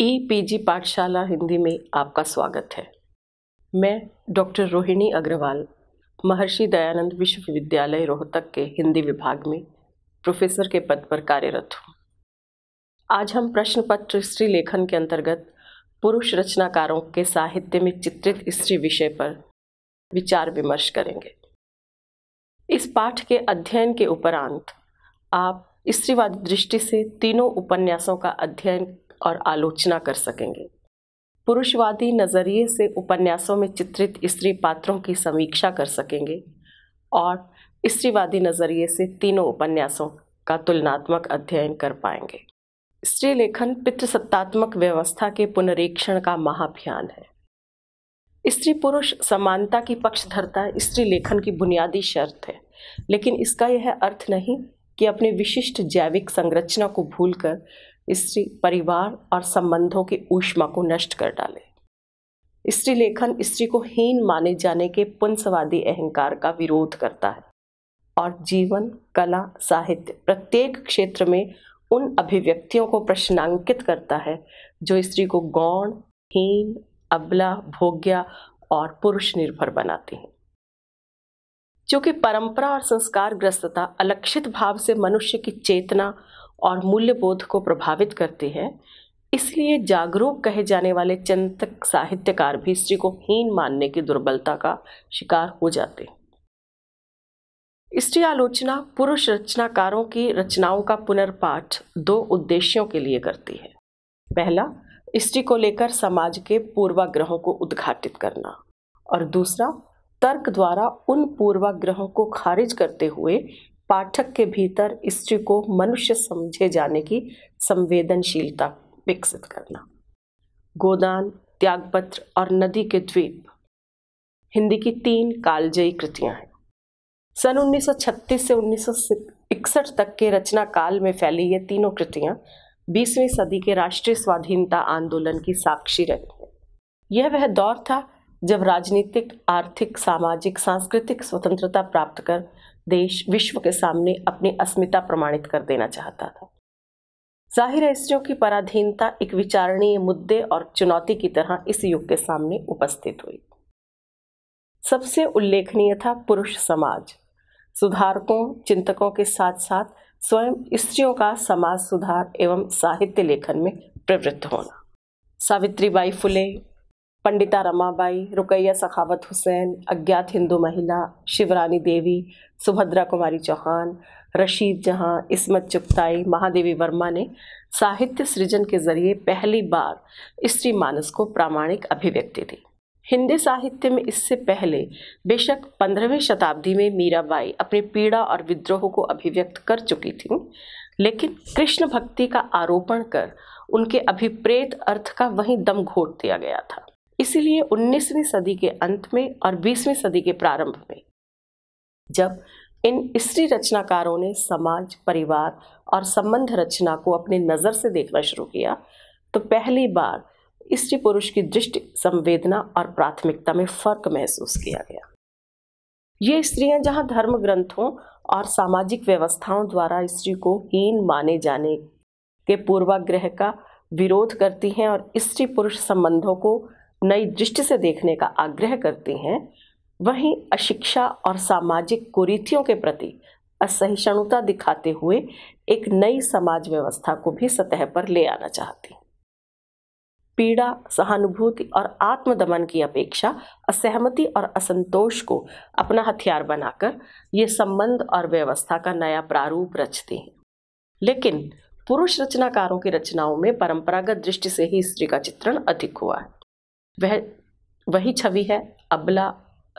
e-PG e पाठशाला हिंदी में आपका स्वागत है मैं डॉक्टर रोहिणी अग्रवाल महर्षि दयानंद विश्वविद्यालय रोहतक के हिंदी विभाग में प्रोफेसर के पद पर कार्यरत हूँ आज हम प्रश्न पत्र स्त्री लेखन के अंतर्गत पुरुष रचनाकारों के साहित्य में चित्रित स्त्री विषय पर विचार विमर्श करेंगे इस पाठ के अध्ययन के उपरांत आप स्त्रीवादी दृष्टि से तीनों उपन्यासों का अध्ययन और आलोचना कर सकेंगे पुरुषवादी नज़रिए से उपन्यासों में चित्रित स्त्री पात्रों की समीक्षा कर सकेंगे और स्त्रीवादी नज़रिए से तीनों उपन्यासों का तुलनात्मक अध्ययन कर पाएंगे स्त्री लेखन पितृसत्तात्मक व्यवस्था के पुनरीक्षण का महाभियान है स्त्री पुरुष समानता की पक्षधरता स्त्री लेखन की बुनियादी शर्त है लेकिन इसका यह अर्थ नहीं कि अपने विशिष्ट जैविक संरचना को भूलकर स्त्री परिवार और संबंधों की ऊष्मा को नष्ट कर डाले स्त्री लेखन स्त्री को हीन माने जाने के पुंसवादी अहंकार का विरोध करता है और जीवन कला साहित्य प्रत्येक क्षेत्र में उन अभिव्यक्तियों को प्रश्नांकित करता है जो स्त्री को गौण हीन अबला भोग्या और पुरुष निर्भर बनाती हैं चूंकि परंपरा और संस्कार ग्रस्तता अलक्षित भाव से मनुष्य की चेतना और मूल्यबोध को प्रभावित करती है इसलिए जागरूक कहे जाने वाले चिंतक साहित्यकार भी स्त्री को हीन मानने की दुर्बलता का शिकार हो जाते स्त्री आलोचना पुरुष रचनाकारों की रचनाओं का पुनर्पाठ दो उद्देश्यों के लिए करती है पहला स्त्री को लेकर समाज के पूर्वाग्रहों को उद्घाटित करना और दूसरा तर्क द्वारा उन पूर्वाग्रहों को खारिज करते हुए पाठक के भीतर स्त्री को मनुष्य समझे जाने की संवेदनशीलता विकसित करना गोदान त्यागपत्र और नदी के द्वीप हिंदी की तीन कालजयी कृतियां हैं सन 1936 से 1961 तक के रचना काल में फैली ये तीनों कृतियां 20वीं सदी के राष्ट्रीय स्वाधीनता आंदोलन की साक्षी रही हैं यह वह दौर था जब राजनीतिक आर्थिक सामाजिक सांस्कृतिक स्वतंत्रता प्राप्त कर देश विश्व के सामने अपनी अस्मिता प्रमाणित कर देना चाहता था जाहिर है स्त्रियों की पराधीनता एक विचारणीय मुद्दे और चुनौती की तरह इस युग के सामने उपस्थित हुई सबसे उल्लेखनीय था पुरुष समाज सुधारकों चिंतकों के साथ साथ स्वयं स्त्रियों का समाज सुधार एवं साहित्य लेखन में प्रवृत्त होना सावित्रीबाई फुले पंडिता रमाबाई रुकैया सखावत हुसैन अज्ञात हिंदू महिला शिवरानी देवी सुभद्रा कुमारी चौहान रशीद जहां इसमत चुपताई महादेवी वर्मा ने साहित्य सृजन के जरिए पहली बार स्त्री मानस को प्रामाणिक अभिव्यक्ति दी हिंदी साहित्य में इससे पहले बेशक पंद्रहवीं शताब्दी में मीराबाई अपनी पीड़ा और विद्रोह को अभिव्यक्त कर चुकी थीं लेकिन कृष्ण भक्ति का आरोपण कर उनके अभिप्रेत अर्थ का वहीं दम घोट दिया गया था इसीलिए 19वीं सदी के अंत में और 20वीं सदी के प्रारंभ में जब इन स्त्री रचनाकारों ने समाज परिवार और संबंध रचना को अपनी नज़र से देखना शुरू किया तो पहली बार स्त्री पुरुष की दृष्टि संवेदना और प्राथमिकता में फर्क महसूस किया गया ये स्त्रियां जहां धर्म ग्रंथों और सामाजिक व्यवस्थाओं द्वारा स्त्री को हीन माने जाने के पूर्वाग्रह का विरोध करती हैं और स्त्री पुरुष संबंधों को नई दृष्टि से देखने का आग्रह करती हैं वहीं अशिक्षा और सामाजिक कुरीतियों के प्रति असहिष्णुता दिखाते हुए एक नई समाज व्यवस्था को भी सतह पर ले आना चाहती पीड़ा सहानुभूति और आत्मदमन की अपेक्षा असहमति और असंतोष को अपना हथियार बनाकर ये संबंध और व्यवस्था का नया प्रारूप रचती हैं लेकिन पुरुष रचनाकारों की रचनाओं में परंपरागत दृष्टि से ही स्त्री का चित्रण अधिक हुआ है वह वही छवि है अबला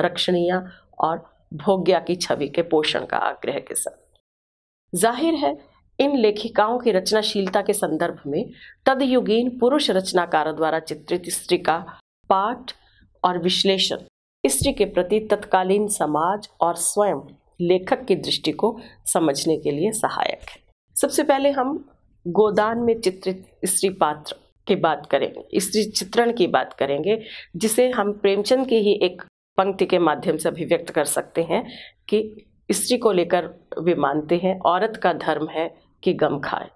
रक्षणीय और भोग्या की छवि के पोषण का आग्रह के साथ जाहिर है इन लेखिकाओं की रचनाशीलता के संदर्भ में तदयुगीन पुरुष रचनाकारों द्वारा चित्रित स्त्री का पाठ और विश्लेषण स्त्री के प्रति तत्कालीन समाज और स्वयं लेखक की दृष्टि को समझने के लिए सहायक है सबसे पहले हम गोदान में चित्रित स्त्री पात्र की बात करेंगे स्त्री चित्रण की बात करेंगे जिसे हम प्रेमचंद की ही एक पंक्ति के माध्यम से अभिव्यक्त कर सकते हैं कि स्त्री को लेकर वे मानते हैं औरत का धर्म है कि गम खाए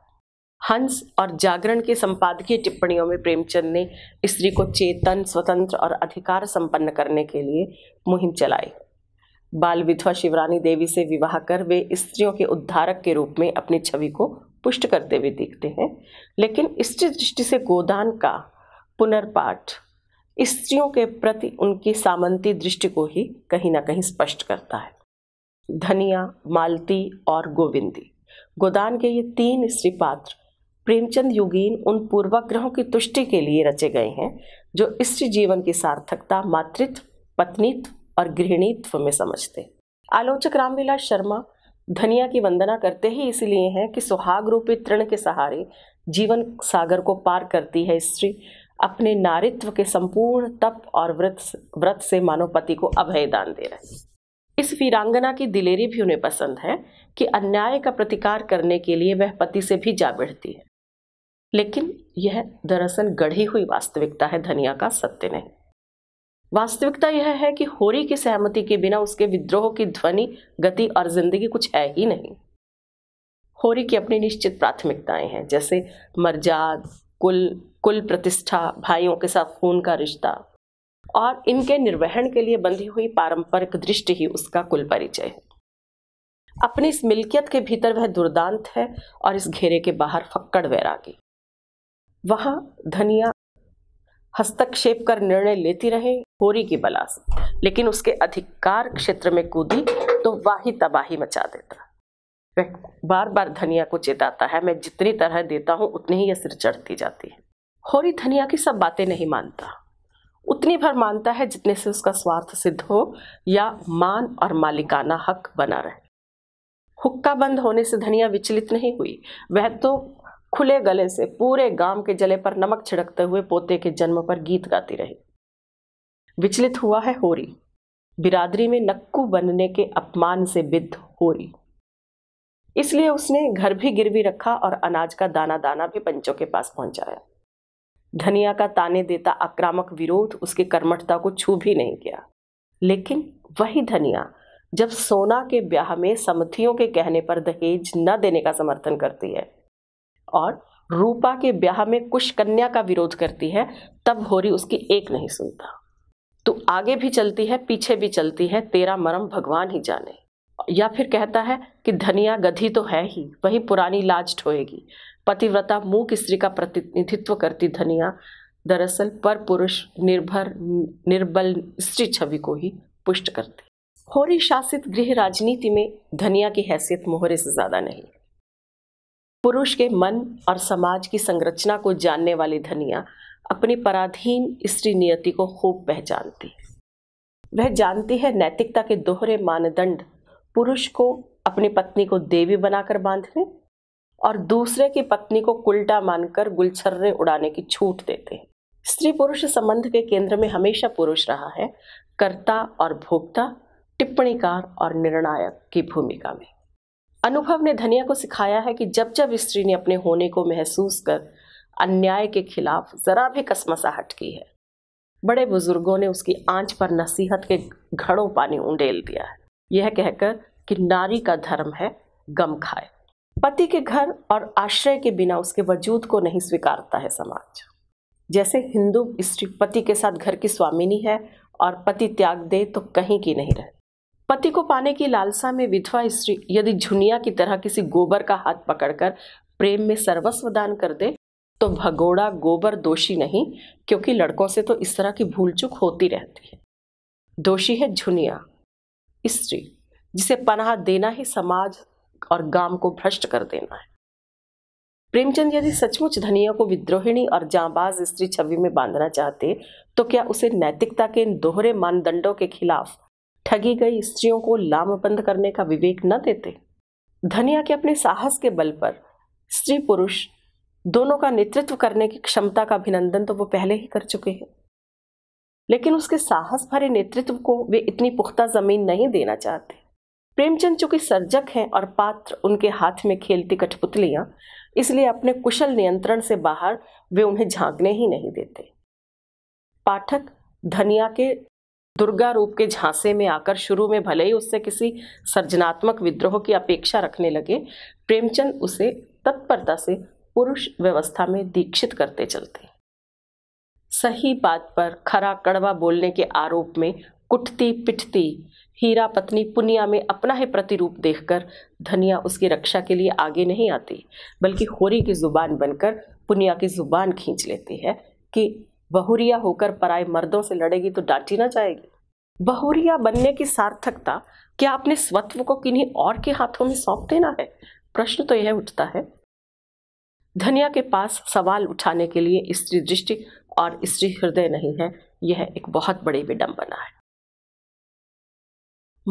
हंस और जागरण के संपादकीय टिप्पणियों में प्रेमचंद ने स्त्री को चेतन स्वतंत्र और अधिकार संपन्न करने के लिए मुहिम चलाई बाल विधवा शिवरानी देवी से विवाह कर वे स्त्रियों के उद्धारक के रूप में अपनी छवि को पुष्ट करते हुए देखते हैं लेकिन स्त्री दृष्टि से गोदान का पुनर्पाठ स्त्रियों के प्रति उनकी सामंती दृष्टि को ही कहीं ना कहीं स्पष्ट करता है धनिया मालती और गोविंदी गोदान के ये तीन स्त्री पात्र प्रेमचंद युगीन उन पूर्वाग्रहों की तुष्टि के लिए रचे गए हैं जो स्त्री जीवन की सार्थकता मातृत्व पत्नीत्व और गृहणीत्व में समझते आलोचक रामविलास शर्मा धनिया की वंदना करते ही इसलिए हैं कि सुहाग रूपी तृण के सहारे जीवन सागर को पार करती है स्त्री अपने नारित्व के संपूर्ण तप और व्रत व्रत से मानव पति को अभय दान दे रहे इस वीरांगना की दिलेरी भी उन्हें पसंद है कि अन्याय का प्रतिकार करने के लिए वह पति से भी जा बढ़ती है लेकिन यह दरअसल गढ़ी हुई वास्तविकता है धनिया का सत्य नहीं वास्तविकता यह है कि होरी की सहमति के बिना उसके विद्रोह की ध्वनि गति और जिंदगी कुछ है ही नहीं होरी की अपनी निश्चित प्राथमिकताएं हैं जैसे मर्जाद कुल कुल प्रतिष्ठा भाइयों के साथ खून का रिश्ता और इनके निर्वहन के लिए बंधी हुई पारंपरिक दृष्टि ही उसका कुल परिचय है अपनी इस मिल्कियत के भीतर वह दुर्दांत है और इस घेरे के बाहर फक्कड़ वैरागी वहां धनिया हस्तक्षेप कर निर्णय लेती रहे होरी की बला से लेकिन उसके अधिकार क्षेत्र में कूदी तो वाही तबाही मचा देता वह बार बार धनिया को चेताता है मैं जितनी तरह देता हूँ उतनी ही यह सिर चढ़ती जाती है होरी धनिया की सब बातें नहीं मानता उतनी भर मानता है जितने से उसका स्वार्थ सिद्ध हो या मान और मालिकाना हक बना रहे हुक्का बंद होने से धनिया विचलित नहीं हुई वह तो खुले गले से पूरे गांव के जले पर नमक छिड़कते हुए पोते के जन्म पर गीत गाती रही विचलित हुआ है होरी बिरादरी में नक्कू बनने के अपमान से बिद्ध होरी इसलिए उसने घर भी गिरवी रखा और अनाज का दाना दाना भी पंचों के पास पहुंचाया धनिया का ताने देता आक्रामक विरोध उसकी कर्मठता को छू भी नहीं गया लेकिन वही धनिया जब सोना के ब्याह में समथियों के कहने पर दहेज न देने का समर्थन करती है और रूपा के ब्याह में कुश कन्या का विरोध करती है तब होरी उसकी एक नहीं सुनता तो आगे भी चलती है पीछे भी चलती है तेरा मरम भगवान ही जाने या फिर कहता है कि धनिया गधी तो है ही वही पुरानी लाज ठोएगी पतिव्रता मूक स्त्री का प्रतिनिधित्व करती धनिया दरअसल पर पुरुष निर्भर निर्बल स्त्री छवि को ही पुष्ट करती होरी शासित गृह राजनीति में धनिया की हैसियत मोहरे से ज़्यादा नहीं पुरुष के मन और समाज की संरचना को जानने वाली धनिया अपनी पराधीन स्त्री नियति को खूब पहचानती वह जानती है नैतिकता के दोहरे मानदंड पुरुष को अपनी पत्नी को देवी बनाकर बांधने और दूसरे की पत्नी को उल्टा मानकर गुलछर्रे उड़ाने की छूट देते हैं स्त्री पुरुष संबंध के केंद्र में हमेशा पुरुष रहा है कर्ता और भोक्ता टिप्पणीकार और निर्णायक की भूमिका में अनुभव ने धनिया को सिखाया है कि जब जब स्त्री ने अपने होने को महसूस कर अन्याय के खिलाफ जरा भी कसमसाहट की है बड़े बुजुर्गों ने उसकी आंच पर नसीहत के घड़ों पानी उंडेल दिया है यह कहकर कि नारी का धर्म है गम खाए पति के घर और आश्रय के बिना उसके वजूद को नहीं स्वीकारता है समाज जैसे हिंदू स्त्री पति के साथ घर की स्वामिनी है और पति त्याग दे तो कहीं की नहीं रहती पति को पाने की लालसा में विधवा स्त्री यदि झुनिया की तरह किसी गोबर का हाथ पकड़कर प्रेम में सर्वस्व दान कर दे तो भगोड़ा गोबर दोषी नहीं क्योंकि लड़कों से तो इस तरह की भूल चूक होती रहती है दोषी है झुनिया स्त्री जिसे पनाह देना ही समाज और गांव को भ्रष्ट कर देना है प्रेमचंद यदि सचमुच धनिया को विद्रोहिणी और जांबाज स्त्री छवि में बांधना चाहते तो क्या उसे नैतिकता के इन दोहरे मानदंडों के खिलाफ ठगी गई स्त्रियों को लामबंद करने का विवेक न देते धनिया के अपने साहस के बल पर स्त्री पुरुष दोनों का नेतृत्व करने की क्षमता का अभिनंदन तो वो पहले ही कर चुके हैं लेकिन उसके साहस भरे नेतृत्व को वे इतनी पुख्ता जमीन नहीं देना चाहते प्रेमचंद चूंकि सर्जक हैं और पात्र उनके हाथ में खेलती कठपुतलियां इसलिए अपने कुशल नियंत्रण से बाहर वे उन्हें झांकने ही नहीं देते पाठक धनिया के दुर्गा रूप के झांसे में आकर शुरू में भले ही उससे किसी सृजनात्मक विद्रोह की अपेक्षा रखने लगे प्रेमचंद उसे तत्परता से पुरुष व्यवस्था में दीक्षित करते चलते सही बात पर खरा कड़वा बोलने के आरोप में कुटती पिटती हीरा पत्नी पुनिया में अपना ही प्रतिरूप देखकर धनिया उसकी रक्षा के लिए आगे नहीं आती बल्कि होरी की जुबान बनकर पुनिया की जुबान खींच लेती है कि बहुरिया होकर पराए मर्दों से लड़ेगी तो डांटी ना जाएगी बहुरिया बनने की सार्थकता क्या अपने स्वत्व को किन्हीं और के हाथों में सौंप देना है प्रश्न तो यह उठता है धनिया के पास सवाल उठाने के लिए स्त्री दृष्टि और स्त्री हृदय नहीं है यह एक बहुत बड़ी विडंबना है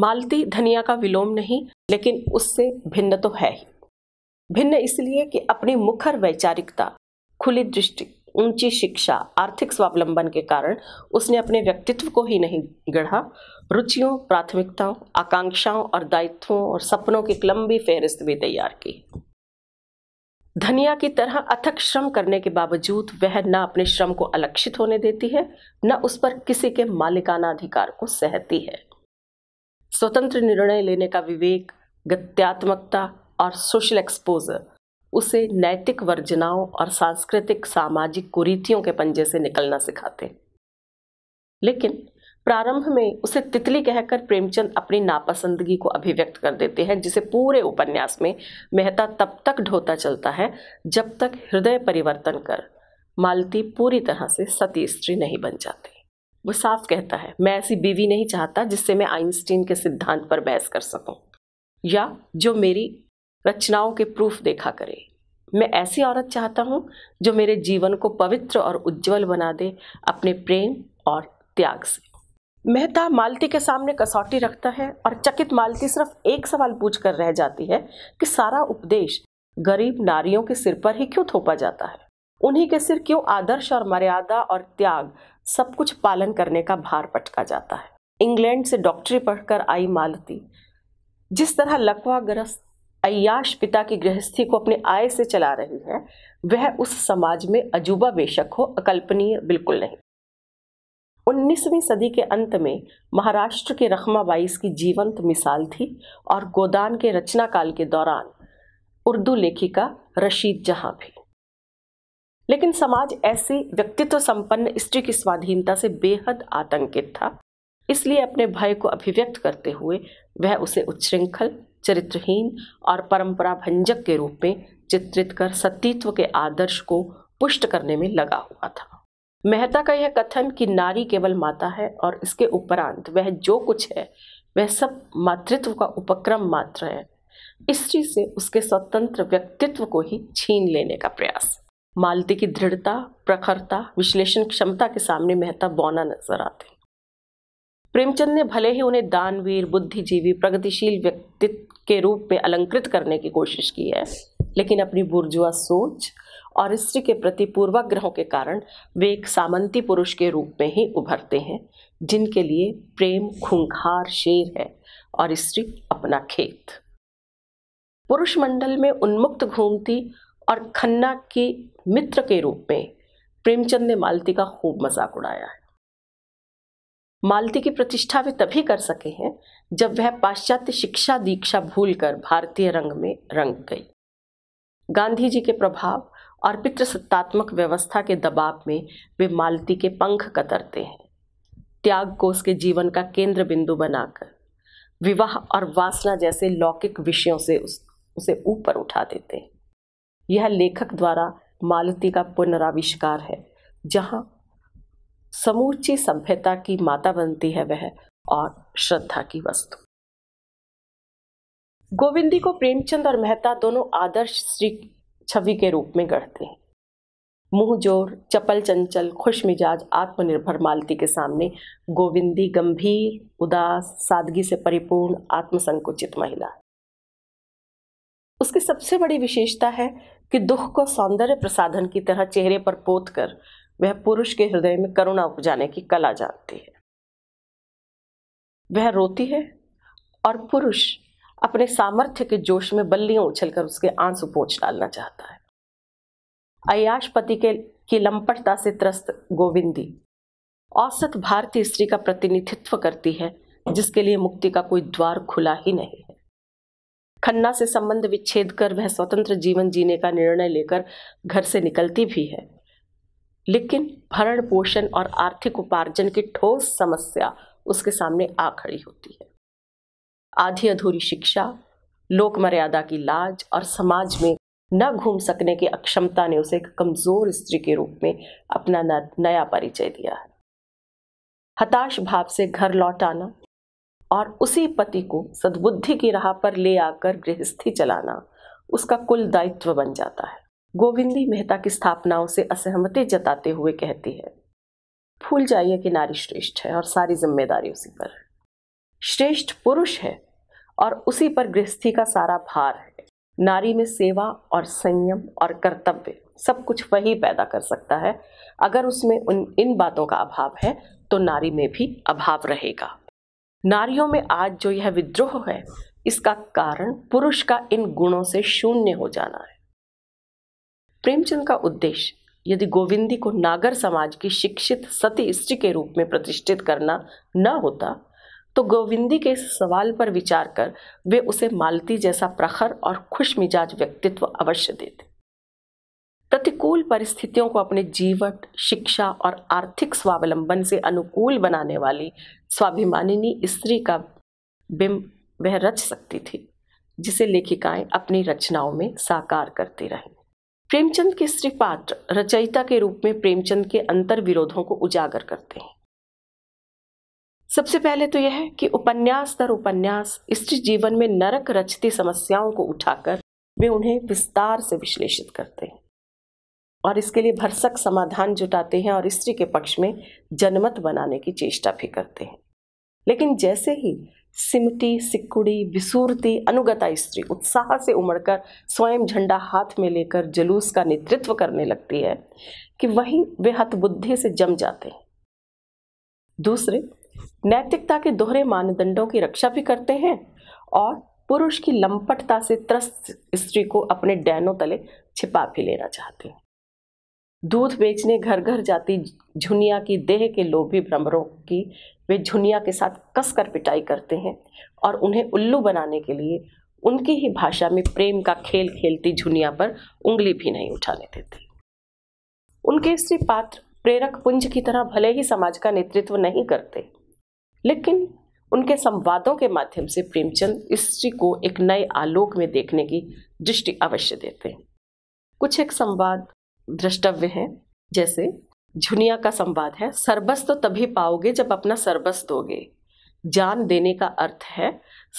मालती धनिया का विलोम नहीं लेकिन उससे भिन्न तो है ही भिन्न इसलिए कि अपनी मुखर वैचारिकता खुली दृष्टि ऊंची शिक्षा आर्थिक स्वावलंबन के कारण उसने अपने व्यक्तित्व को ही नहीं गढ़ा रुचियों प्राथमिकताओं आकांक्षाओं और दायित्वों और सपनों की एक लंबी फहरिस्त भी तैयार की धनिया की तरह अथक श्रम करने के बावजूद वह न अपने श्रम को अलक्षित होने देती है न उस पर किसी के मालिकाना अधिकार को सहती है स्वतंत्र निर्णय लेने का विवेक गत्यात्मकता और सोशल एक्सपोजर उसे नैतिक वर्जनाओं और सांस्कृतिक सामाजिक कुरीतियों के पंजे से निकलना सिखाते लेकिन प्रारंभ में उसे तितली कहकर प्रेमचंद अपनी नापसंदगी को अभिव्यक्त कर देते हैं जिसे पूरे उपन्यास में मेहता तब तक ढोता चलता है जब तक हृदय परिवर्तन कर मालती पूरी तरह से सती स्त्री नहीं बन जाती वो साफ कहता है मैं ऐसी बीवी नहीं चाहता जिससे मैं आइंस्टीन के सिद्धांत पर बहस कर सकूं या जो मेरी रचनाओं के प्रूफ देखा करे मैं ऐसी औरत चाहता हूँ जो मेरे जीवन को पवित्र और उज्जवल बना दे अपने प्रेम और त्याग से मेहता मालती के सामने कसौटी रखता है और चकित मालती सिर्फ एक सवाल पूछ कर रह जाती है कि सारा उपदेश गरीब नारियों के सिर पर ही क्यों थोपा जाता है उन्हीं के सिर क्यों आदर्श और मर्यादा और त्याग सब कुछ पालन करने का भार पटका जाता है इंग्लैंड से डॉक्टरी पढ़कर आई मालती जिस तरह लकवा ग्रस्त अयाश पिता की गृहस्थी को अपने आय से चला रही है वह उस समाज में अजूबा बेशक हो अकल्पनीय बिल्कुल नहीं 19वीं सदी के अंत में महाराष्ट्र के बाईस की जीवंत मिसाल थी और गोदान के रचनाकाल के दौरान उर्दू लेखिका रशीद जहां भी लेकिन समाज ऐसी व्यक्तित्व संपन्न स्त्री की स्वाधीनता से बेहद आतंकित था इसलिए अपने भय को अभिव्यक्त करते हुए वह उसे उच्छृंखल चरित्रहीन और परंपरा भंजक के रूप में चित्रित कर सतीत्व के आदर्श को पुष्ट करने में लगा हुआ था मेहता का यह कथन कि नारी केवल माता है और इसके उपरांत वह जो कुछ है वह सब मातृत्व का उपक्रम मात्र है स्त्री से उसके स्वतंत्र व्यक्तित्व को ही छीन लेने का प्रयास मालती की दृढ़ता प्रखरता विश्लेषण क्षमता के सामने मेहता बौना नजर आते प्रेमचंद ने भले ही उन्हें दानवीर बुद्धिजीवी प्रगतिशील व्यक्तित्व के रूप में अलंकृत करने की कोशिश की है लेकिन अपनी बुर्जुआ सोच और स्त्री के प्रति पूर्वाग्रहों के कारण वे एक सामंती पुरुष के रूप में ही उभरते हैं जिनके लिए प्रेम खूंखार शेर है और स्त्री अपना खेत पुरुष मंडल में उन्मुक्त घूमती और खन्ना की मित्र के रूप में प्रेमचंद ने मालती का खूब मजाक उड़ाया है मालती की प्रतिष्ठा वे तभी कर सके हैं जब वह पाश्चात्य शिक्षा दीक्षा भूलकर भारतीय रंग में रंग गई गांधी जी के प्रभाव और पितृसत्तात्मक व्यवस्था के दबाव में वे मालती के पंख कतरते हैं त्याग को उसके जीवन का केंद्र बिंदु बनाकर विवाह और वासना जैसे लौकिक विषयों से उस, उसे ऊपर उठा देते हैं यह लेखक द्वारा मालती का पुनराविष्कार है जहाँ समूची सभ्यता की माता बनती है वह और श्रद्धा की वस्तु गोविंदी को प्रेमचंद और मेहता दोनों आदर्श श्री छवि के रूप में गढ़ते हैं जोर चपल चंचल खुश मिजाज आत्मनिर्भर मालती के सामने गोविंदी गंभीर उदास सादगी से परिपूर्ण आत्मसंकुचित महिला उसकी सबसे बड़ी विशेषता है कि दुख को सौंदर्य प्रसाधन की तरह चेहरे पर पोत कर वह पुरुष के हृदय में करुणा उपजाने की कला जानती है वह रोती है और पुरुष अपने सामर्थ्य के जोश में बल्लियां उछलकर उसके आंसू पोंछ डालना चाहता है अयाश पति के की लंपटता से त्रस्त गोविंदी औसत भारतीय स्त्री का प्रतिनिधित्व करती है जिसके लिए मुक्ति का कोई द्वार खुला ही नहीं है खन्ना से संबंध विच्छेद कर वह स्वतंत्र जीवन जीने का निर्णय लेकर घर से निकलती भी है लेकिन भरण पोषण और आर्थिक उपार्जन की ठोस समस्या उसके सामने आ खड़ी होती है आधी अधूरी शिक्षा लोक मर्यादा की लाज और समाज में न घूम सकने की अक्षमता ने उसे एक कमजोर स्त्री के रूप में अपना नया परिचय दिया है हताश भाव से घर लौट आना और उसी पति को सद्बुद्धि की राह पर ले आकर गृहस्थी चलाना उसका कुल दायित्व बन जाता है गोविंदी मेहता की स्थापनाओं से असहमति जताते हुए कहती है फूल जाइए कि नारी श्रेष्ठ है और सारी जिम्मेदारी उसी पर श्रेष्ठ पुरुष है और उसी पर गृहस्थी का सारा भार है नारी में सेवा और संयम और कर्तव्य सब कुछ वही पैदा कर सकता है अगर उसमें उन इन बातों का अभाव है तो नारी में भी अभाव रहेगा नारियों में आज जो यह विद्रोह है इसका कारण पुरुष का इन गुणों से शून्य हो जाना है प्रेमचंद का उद्देश्य यदि गोविंदी को नागर समाज की शिक्षित सती स्त्री के रूप में प्रतिष्ठित करना न होता तो गोविंदी के इस सवाल पर विचार कर वे उसे मालती जैसा प्रखर और खुश मिजाज व्यक्तित्व अवश्य देते प्रतिकूल परिस्थितियों को अपने जीवन शिक्षा और आर्थिक स्वावलंबन से अनुकूल बनाने वाली स्वाभिमानिनी स्त्री का बिंब वह रच सकती थी जिसे लेखिकाएं अपनी रचनाओं में साकार करती रहीं प्रेमचंद के स्त्री पात्र रचयिता के रूप में प्रेमचंद के अंतर विरोधों को उजागर करते हैं सबसे पहले तो यह है कि उपन्यास दर उपन्यास स्त्री जीवन में नरक रचती समस्याओं को उठाकर वे उन्हें विस्तार से विश्लेषित करते हैं और इसके लिए भरसक समाधान जुटाते हैं और स्त्री के पक्ष में जनमत बनाने की चेष्टा भी करते हैं लेकिन जैसे ही सिमटी सिकुड़ी विसूरती अनुगता स्त्री उत्साह से उमड़कर स्वयं झंडा हाथ में लेकर जुलूस का नेतृत्व करने लगती है कि वहीं वे बुद्धि से जम जाते हैं दूसरे नैतिकता के दोहरे मानदंडों की रक्षा भी करते हैं और पुरुष की लंपटता से त्रस्त स्त्री को अपने डैनों तले छिपा भी लेना चाहते हैं दूध बेचने घर घर जाती झुनिया की देह के लोभी भ्रमरों की वे झुनिया के साथ कसकर पिटाई करते हैं और उन्हें उल्लू बनाने के लिए उनकी ही भाषा में प्रेम का खेल खेलती झुनिया पर उंगली भी नहीं उठाने देती उनके स्त्री पात्र प्रेरक पुंज की तरह भले ही समाज का नेतृत्व नहीं करते लेकिन उनके संवादों के माध्यम से प्रेमचंद स्त्री को एक नए आलोक में देखने की दृष्टि अवश्य देते हैं कुछ एक संवाद दृष्टव्य हैं जैसे झुनिया का संवाद है सरबस तो तभी पाओगे जब अपना सर्वस्व दोगे जान देने का अर्थ है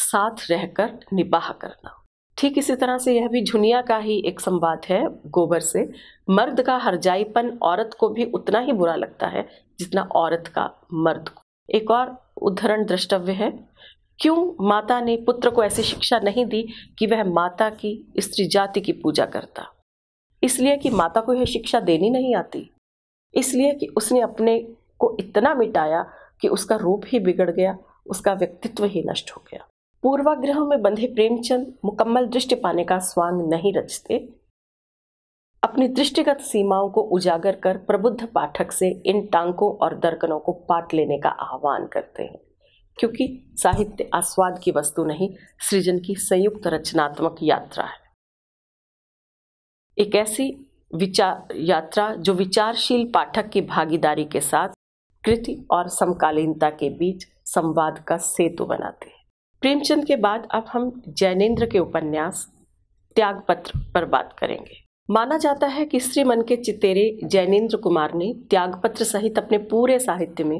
साथ रहकर निबाह करना ठीक इसी तरह से यह भी झुनिया का ही एक संवाद है गोबर से मर्द का हरजाईपन औरत को भी उतना ही बुरा लगता है जितना औरत का मर्द को एक और उदाहरण द्रष्टव्य है क्यों माता ने पुत्र को ऐसी शिक्षा नहीं दी कि वह माता की स्त्री जाति की पूजा करता इसलिए कि माता को यह शिक्षा देनी नहीं आती इसलिए कि उसने अपने को इतना मिटाया कि उसका रूप ही बिगड़ गया उसका व्यक्तित्व ही नष्ट हो गया पूर्वाग्रहों में बंधे प्रेमचंद मुकम्मल दृष्टि पाने का स्वांग नहीं रचते अपनी दृष्टिगत सीमाओं को उजागर कर प्रबुद्ध पाठक से इन टांकों और दर्कनों को पाट लेने का आह्वान करते हैं क्योंकि साहित्य आस्वाद की वस्तु नहीं सृजन की संयुक्त रचनात्मक यात्रा है एक ऐसी विचार यात्रा जो विचारशील पाठक की भागीदारी के साथ कृति और समकालीनता के बीच संवाद का सेतु बनाते हैं प्रेमचंद के बाद अब हम जैनेन्द्र के उपन्यास त्यागपत्र पर बात करेंगे माना जाता है कि श्री मन के चितेरे जैनेन्द्र कुमार ने त्यागपत्र सहित अपने पूरे साहित्य में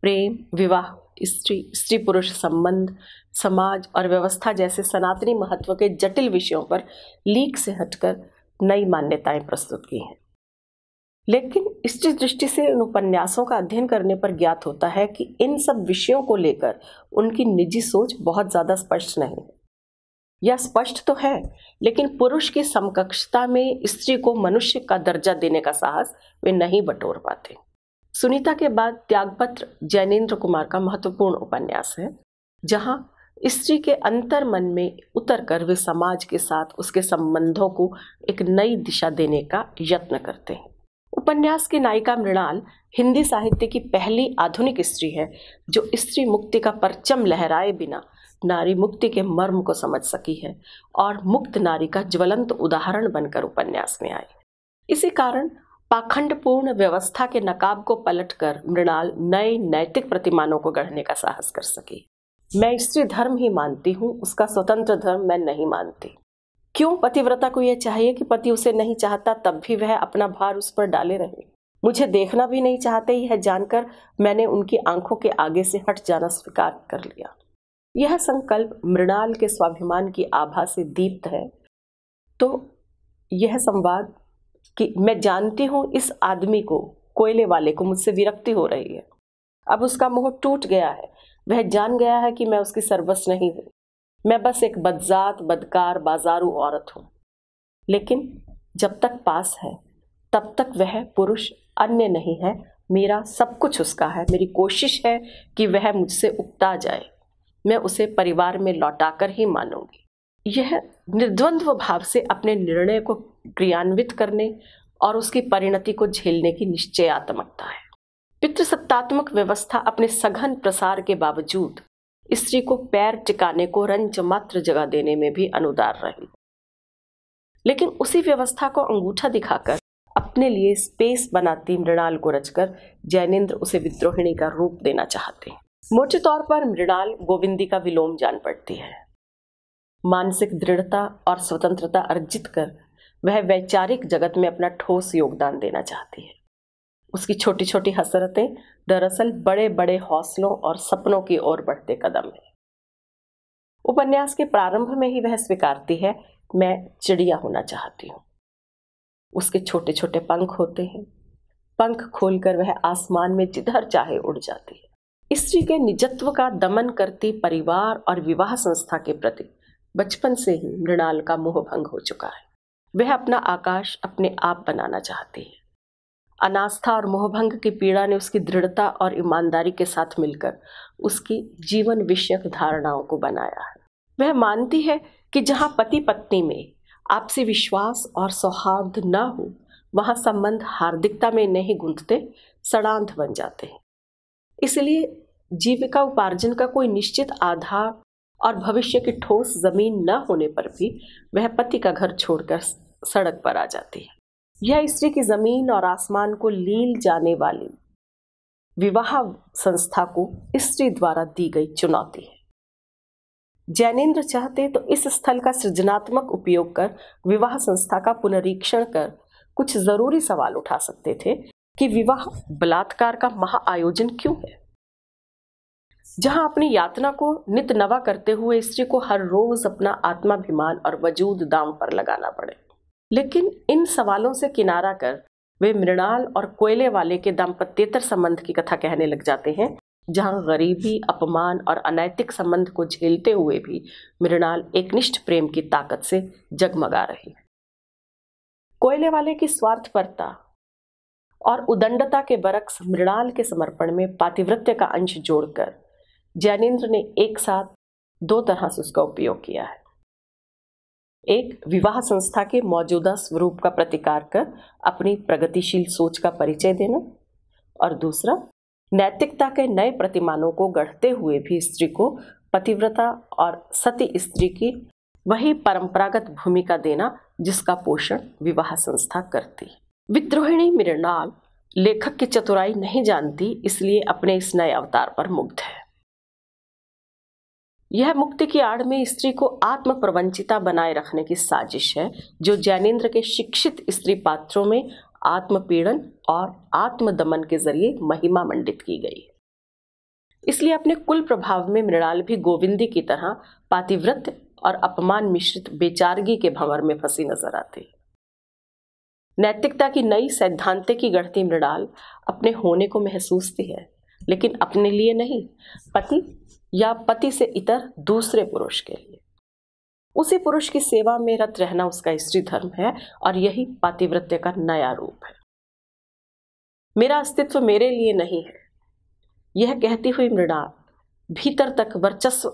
प्रेम विवाह स्त्री स्त्री पुरुष संबंध समाज और व्यवस्था जैसे सनातनी महत्व के जटिल विषयों पर लीक से हटकर नई मान्यताएं प्रस्तुत की हैं लेकिन इस दृष्टि से इन उपन्यासों का अध्ययन करने पर ज्ञात होता है कि इन सब विषयों को लेकर उनकी निजी सोच बहुत ज़्यादा स्पष्ट नहीं है यह स्पष्ट तो है लेकिन पुरुष की समकक्षता में स्त्री को मनुष्य का दर्जा देने का साहस वे नहीं बटोर पाते सुनीता के बाद त्यागपत्र जैनेन्द्र कुमार का महत्वपूर्ण उपन्यास है जहाँ स्त्री के अंतर मन में उतर कर वे समाज के साथ उसके संबंधों को एक नई दिशा देने का यत्न करते हैं उपन्यास की नायिका मृणाल हिंदी साहित्य की पहली आधुनिक स्त्री है जो स्त्री मुक्ति का परचम लहराए बिना नारी मुक्ति के मर्म को समझ सकी है और मुक्त नारी का ज्वलंत उदाहरण बनकर उपन्यास में आई इसी कारण पाखंडपूर्ण व्यवस्था के नकाब को पलटकर मृणाल नए नैतिक प्रतिमानों को गढ़ने का साहस कर सकी मैं स्त्री धर्म ही मानती हूँ उसका स्वतंत्र धर्म मैं नहीं मानती क्यों पतिव्रता को यह चाहिए कि पति उसे नहीं चाहता तब भी वह अपना भार उस पर डाले रहे मुझे देखना भी नहीं चाहते यह जानकर मैंने उनकी आंखों के आगे से हट जाना स्वीकार कर लिया यह संकल्प मृणाल के स्वाभिमान की आभा से दीप्त है तो यह संवाद कि मैं जानती हूँ इस आदमी को कोयले वाले को मुझसे विरक्ति हो रही है अब उसका मोह टूट गया है वह जान गया है कि मैं उसकी सर्वस नहीं हूं मैं बस एक बदजात बदकार बाजारू औरत हूँ लेकिन जब तक पास है तब तक वह पुरुष अन्य नहीं है मेरा सब कुछ उसका है मेरी कोशिश है कि वह मुझसे उगता जाए मैं उसे परिवार में लौटाकर ही मानूंगी यह निर्द्वंद्व भाव से अपने निर्णय को क्रियान्वित करने और उसकी परिणति को झेलने की निश्चयात्मकता है पितृसत्तात्मक व्यवस्था अपने सघन प्रसार के बावजूद स्त्री को पैर टिकाने को रंज मात्र जगह देने में भी अनुदार रही लेकिन उसी व्यवस्था को अंगूठा दिखाकर अपने लिए स्पेस बनाती मृणाल को रचकर जैनेन्द्र उसे विद्रोहिणी का रूप देना चाहते हैं मोटे तौर पर मृणाल गोविंदी का विलोम जान पड़ती है मानसिक दृढ़ता और स्वतंत्रता अर्जित कर वह वैचारिक जगत में अपना ठोस योगदान देना चाहती है उसकी छोटी छोटी हसरतें दरअसल बड़े बड़े हौसलों और सपनों की ओर बढ़ते कदम हैं उपन्यास के प्रारंभ में ही वह स्वीकारती है मैं चिड़िया होना चाहती हूँ उसके छोटे छोटे पंख होते हैं पंख खोलकर वह आसमान में जिधर चाहे उड़ जाती है स्त्री के निजत्व का दमन करती परिवार और विवाह संस्था के प्रति बचपन से ही मृणाल का मोह भंग हो चुका है वह अपना आकाश अपने आप बनाना चाहती है अनास्था और मोहभंग की पीड़ा ने उसकी दृढ़ता और ईमानदारी के साथ मिलकर उसकी जीवन विषयक धारणाओं को बनाया है वह मानती है कि जहाँ पति पत्नी में आपसी विश्वास और सौहार्द न हो वहाँ संबंध हार्दिकता में नहीं गूंथते सड़ांत बन जाते हैं इसलिए जीविका उपार्जन का कोई निश्चित आधार और भविष्य की ठोस जमीन न होने पर भी वह पति का घर छोड़कर सड़क पर आ जाती है यह स्त्री की जमीन और आसमान को लील जाने वाली विवाह संस्था को स्त्री द्वारा दी गई चुनौती है जैनेन्द्र चाहते तो इस स्थल का सृजनात्मक उपयोग कर विवाह संस्था का पुनरीक्षण कर कुछ जरूरी सवाल उठा सकते थे कि विवाह बलात्कार का महाआयोजन क्यों है जहां अपनी यातना को नित नवा करते हुए स्त्री को हर रोज अपना आत्माभिमान और वजूद दाम पर लगाना पड़े लेकिन इन सवालों से किनारा कर वे मृणाल और कोयले वाले के दाम्पत्यतर संबंध की कथा कहने लग जाते हैं जहां गरीबी अपमान और अनैतिक संबंध को झेलते हुए भी मृणाल एकनिष्ठ प्रेम की ताकत से जगमगा रही कोयले वाले की स्वार्थपरता और उदंडता के बरक्स मृणाल के समर्पण में पातिवृत्य का अंश जोड़कर जैनेन्द्र ने एक साथ दो तरह से उसका उपयोग किया है एक विवाह संस्था के मौजूदा स्वरूप का प्रतिकार कर अपनी प्रगतिशील सोच का परिचय देना और दूसरा नैतिकता के नए प्रतिमानों को गढ़ते हुए भी स्त्री को पतिव्रता और सती स्त्री की वही परंपरागत भूमिका देना जिसका पोषण विवाह संस्था करती विद्रोहिणी मृणाल लेखक की चतुराई नहीं जानती इसलिए अपने इस नए अवतार पर मुग्ध है यह मुक्ति की आड़ में स्त्री को आत्म प्रवंचिता बनाए रखने की साजिश है जो जैनेन्द्र के शिक्षित स्त्री पात्रों में आत्मपीड़न और आत्मदमन के जरिए महिमा मंडित की गई इसलिए अपने कुल प्रभाव में मृणाल भी गोविंदी की तरह पातिव्रत और अपमान मिश्रित बेचारगी के भंवर में फंसी नजर आती नैतिकता की नई सैद्धांतिक की गढ़ती मृणाल अपने होने को महसूसती है लेकिन अपने लिए नहीं पति या पति से इतर दूसरे पुरुष के लिए उसी पुरुष की सेवा में रत रहना उसका स्त्री धर्म है और यही पातिवृत्य का नया रूप है मेरा अस्तित्व मेरे लिए नहीं है यह कहती हुई मृणाल भीतर तक वर्चस्व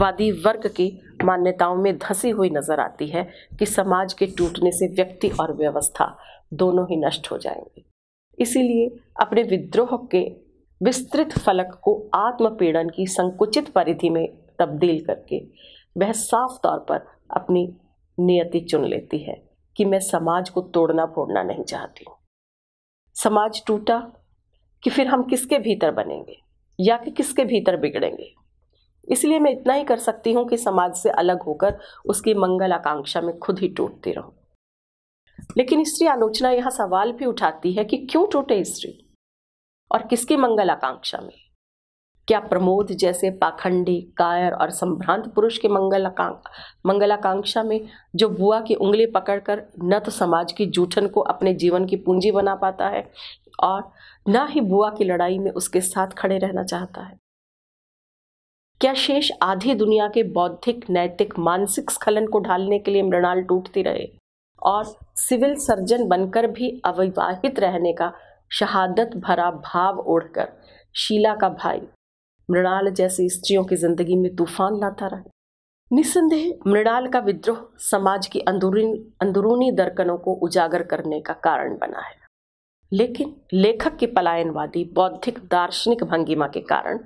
वादी वर्ग की मान्यताओं में धसी हुई नजर आती है कि समाज के टूटने से व्यक्ति और व्यवस्था दोनों ही नष्ट हो जाएंगे इसीलिए अपने विद्रोह के विस्तृत फलक को आत्मपीड़न की संकुचित परिधि में तब्दील करके वह साफ तौर पर अपनी नियति चुन लेती है कि मैं समाज को तोड़ना फोड़ना नहीं चाहती हूँ समाज टूटा कि फिर हम किसके भीतर बनेंगे या कि किसके भीतर बिगड़ेंगे इसलिए मैं इतना ही कर सकती हूँ कि समाज से अलग होकर उसकी मंगल आकांक्षा में खुद ही टूटती रहूँ लेकिन स्त्री आलोचना यहाँ सवाल भी उठाती है कि क्यों टूटे स्त्री और किसकी मंगल आकांक्षा में क्या प्रमोद जैसे पाखंडी कायर और संभ्रांत पुरुष के मंगल मंगलाकांक्षा में जो बुआ की उंगली पकड़कर न तो समाज की जूठन को अपने जीवन की पूंजी बना पाता है और न ही बुआ की लड़ाई में उसके साथ खड़े रहना चाहता है क्या शेष आधी दुनिया के बौद्धिक नैतिक मानसिक स्खलन को ढालने के लिए मृणाल टूटती रहे और सिविल सर्जन बनकर भी अविवाहित रहने का शहादत भरा भाव ओढ़कर शीला का भाई मृणाल जैसी स्त्रियों की जिंदगी में तूफान लाता रहा निस्संदेह मृणाल का विद्रोह समाज की अंदरूनी दर्कनों दरकनों को उजागर करने का कारण बना है लेकिन लेखक की पलायनवादी बौद्धिक दार्शनिक भंगिमा के कारण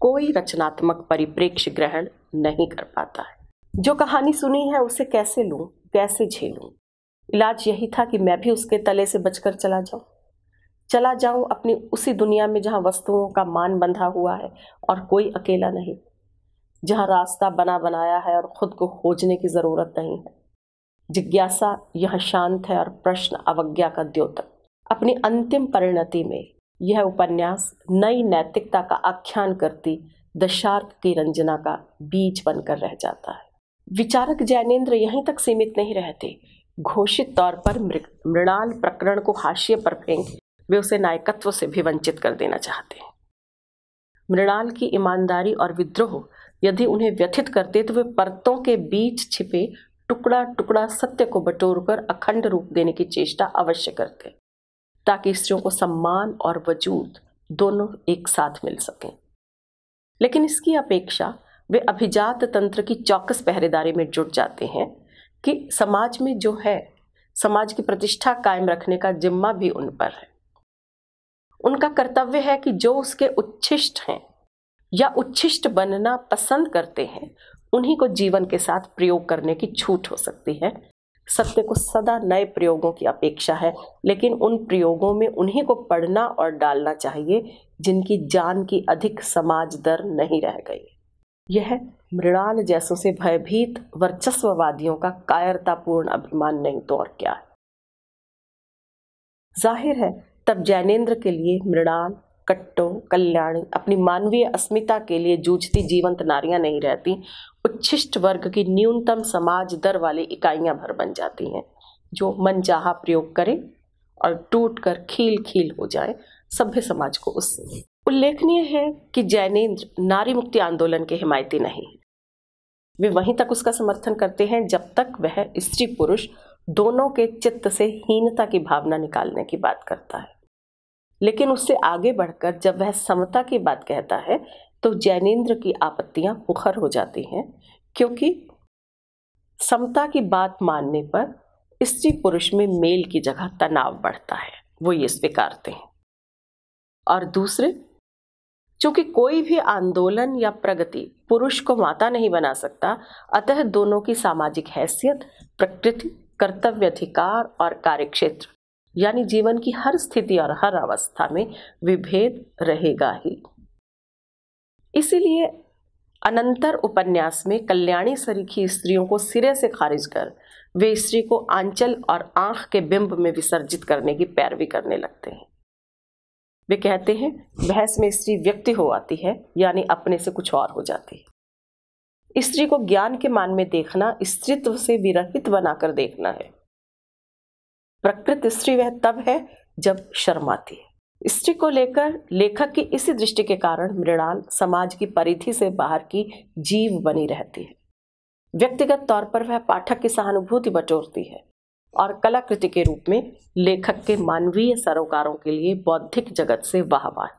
कोई रचनात्मक परिप्रेक्ष्य ग्रहण नहीं कर पाता है जो कहानी सुनी है उसे कैसे लूं कैसे झेलूं इलाज यही था कि मैं भी उसके तले से बचकर चला जाऊं चला जाऊं अपनी उसी दुनिया में जहां वस्तुओं का मान बंधा हुआ है और कोई अकेला नहीं जहां रास्ता बना बनाया है और खुद को खोजने की ज़रूरत नहीं है जिज्ञासा यह शांत है और प्रश्न अवज्ञा का द्योतक अपनी अंतिम परिणति में यह उपन्यास नई नैतिकता का आख्यान करती दशार्क की रंजना का बीज बनकर रह जाता है विचारक जैनेन्द्र यहीं तक सीमित नहीं रहते घोषित तौर पर मृणाल प्रकरण को हाशिए पर फेंक वे उसे नायकत्व से भी वंचित कर देना चाहते हैं मृणाल की ईमानदारी और विद्रोह यदि उन्हें व्यथित करते तो वे परतों के बीच छिपे टुकड़ा टुकड़ा सत्य को बटोरकर अखंड रूप देने की चेष्टा अवश्य करते ताकि स्त्रियों को सम्मान और वजूद दोनों एक साथ मिल सकें लेकिन इसकी अपेक्षा वे अभिजात तंत्र की चौकस पहरेदारी में जुट जाते हैं कि समाज में जो है समाज की प्रतिष्ठा कायम रखने का जिम्मा भी उन पर है उनका कर्तव्य है कि जो उसके उच्छिष्ट हैं या उच्छिष्ट बनना पसंद करते हैं उन्हीं को जीवन के साथ प्रयोग करने की छूट हो सकती है सत्य को सदा नए प्रयोगों की अपेक्षा है लेकिन उन प्रयोगों में उन्हीं को पढ़ना और डालना चाहिए जिनकी जान की अधिक समाज दर नहीं रह गई यह मृणाल जैसों से भयभीत वर्चस्ववादियों का कायरतापूर्ण अभिमान नहीं तो और क्या है जाहिर है तब जैनेन्द्र के लिए मृणाल कट्टो कल्याणी अपनी मानवीय अस्मिता के लिए जूझती जीवंत नारियां नहीं रहती उच्छिष्ट वर्ग की न्यूनतम समाज दर वाली इकाइयां भर बन जाती हैं जो मनचाहा प्रयोग करें और टूट कर खील खील हो जाए सभ्य समाज को उससे उल्लेखनीय है कि जैनेन्द्र नारी मुक्ति आंदोलन के हिमायती नहीं वे वहीं तक उसका समर्थन करते हैं जब तक वह स्त्री पुरुष दोनों के चित्त से हीनता की भावना निकालने की बात करता है लेकिन उससे आगे बढ़कर जब वह समता की बात कहता है तो जैनेन्द्र की आपत्तियां पुखर हो जाती हैं क्योंकि समता की बात मानने पर स्त्री पुरुष में मेल की जगह तनाव बढ़ता है वो ये स्वीकारते हैं और दूसरे चूंकि कोई भी आंदोलन या प्रगति पुरुष को माता नहीं बना सकता अतः दोनों की सामाजिक हैसियत प्रकृति कर्तव्य अधिकार और कार्यक्षेत्र यानी जीवन की हर स्थिति और हर अवस्था में विभेद रहेगा ही इसीलिए अनंतर उपन्यास में कल्याणी सरीखी स्त्रियों को सिरे से खारिज कर वे स्त्री को आंचल और आंख के बिंब में विसर्जित करने की पैरवी करने लगते हैं वे कहते हैं बहस में स्त्री व्यक्ति हो आती है यानी अपने से कुछ और हो जाती है स्त्री को ज्ञान के मान में देखना स्त्रीत्व से विरहित बनाकर देखना है प्रकृत स्त्री वह तब है जब शर्म आती है स्त्री को लेकर लेखक की इसी दृष्टि के कारण मृणाल समाज की परिधि से बाहर की जीव बनी रहती है व्यक्तिगत तौर पर वह पाठक की सहानुभूति बटोरती है और कलाकृति के रूप में लेखक के मानवीय सरोकारों के लिए बौद्धिक जगत से वाहवाह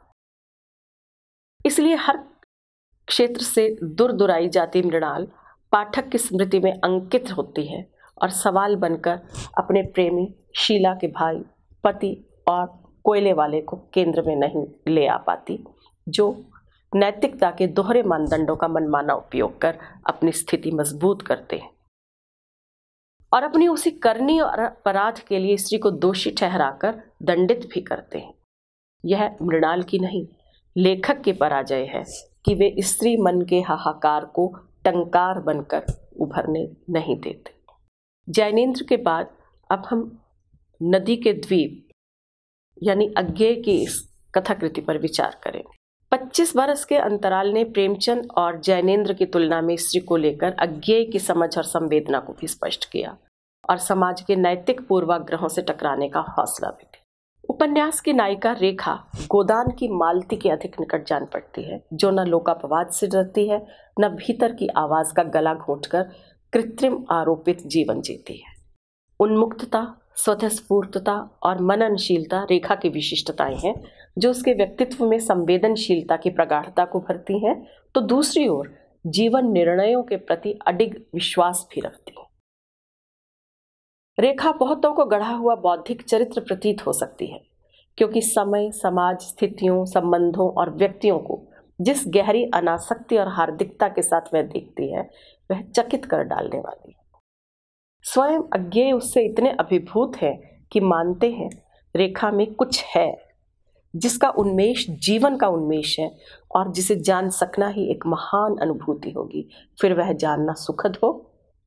इसलिए हर क्षेत्र से दूर दुराई जाती मृणाल पाठक की स्मृति में अंकित होती है और सवाल बनकर अपने प्रेमी शीला के भाई पति और कोयले वाले को केंद्र में नहीं ले आ पाती जो नैतिकता के दोहरे मानदंडों का मनमाना उपयोग कर अपनी स्थिति मजबूत करते हैं और अपनी उसी करनी और अपराध के लिए स्त्री को दोषी ठहराकर दंडित भी करते हैं यह मृणाल की नहीं लेखक के पराजय है कि वे स्त्री मन के हाहाकार को टंकार बनकर उभरने नहीं देते जैनेन्द्र के बाद अब हम नदी के द्वीप यानी अज्ञे की इस कथाकृति पर विचार करेंगे 25 वर्ष के अंतराल ने प्रेमचंद और जैनेन्द्र की तुलना में स्त्री को लेकर अज्ञेय की समझ और संवेदना को भी स्पष्ट किया और समाज के नैतिक पूर्वाग्रहों से टकराने का हौसला भी दिया उपन्यास की नायिका रेखा गोदान की मालती के अधिक निकट जान पड़ती है जो न लोकापवाद से डरती है न भीतर की आवाज़ का गला घोट कृत्रिम आरोपित जीवन जीती है उन्मुक्तता स्वतस्फूर्तता और मननशीलता रेखा की विशिष्टताएं हैं जो उसके व्यक्तित्व में संवेदनशीलता की प्रगाढ़ता को भरती हैं तो दूसरी ओर जीवन निर्णयों के प्रति अडिग विश्वास भी रखती हैं रेखा बहुतों को गढ़ा हुआ बौद्धिक चरित्र प्रतीत हो सकती है क्योंकि समय समाज स्थितियों संबंधों और व्यक्तियों को जिस गहरी अनासक्ति और हार्दिकता के साथ वह देखती है वह चकित कर डालने वाली स्वयं अज्ञेय उससे इतने अभिभूत हैं कि मानते हैं रेखा में कुछ है जिसका उन्मेष जीवन का उन्मेष है और जिसे जान सकना ही एक महान अनुभूति होगी फिर वह जानना सुखद हो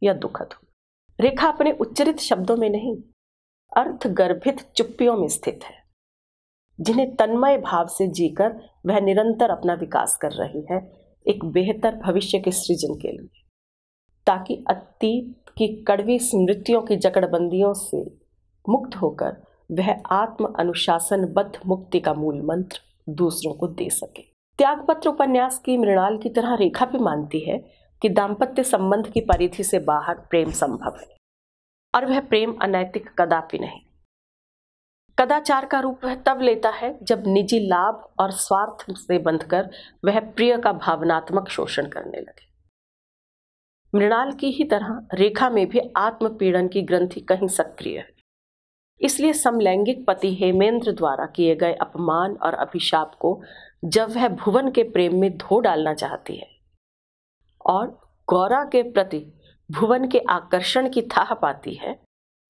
या दुखद हो रेखा अपने उच्चरित शब्दों में नहीं अर्थ गर्भित चुप्पियों में स्थित है जिन्हें तन्मय भाव से जीकर वह निरंतर अपना विकास कर रही है एक बेहतर भविष्य के सृजन के लिए ताकि अतीत की कड़वी स्मृतियों की जकड़बंदियों से मुक्त होकर वह आत्म अनुशासनबद्ध मुक्ति का मूल मंत्र दूसरों को दे सके त्यागपत्र उपन्यास की मृणाल की तरह रेखा भी मानती है कि दाम्पत्य संबंध की परिधि से बाहर प्रेम संभव है और वह प्रेम अनैतिक कदापि नहीं कदाचार का रूप वह तब लेता है जब निजी लाभ और स्वार्थ से बंधकर वह प्रिय का भावनात्मक शोषण करने लगे मृणाल की ही तरह रेखा में भी आत्मपीड़न की ग्रंथि कहीं सक्रिय है इसलिए समलैंगिक पति हेमेंद्र द्वारा किए गए अपमान और अभिशाप को जब वह भुवन के प्रेम में धो डालना चाहती है और गौरा के प्रति भुवन के आकर्षण की थाह पाती है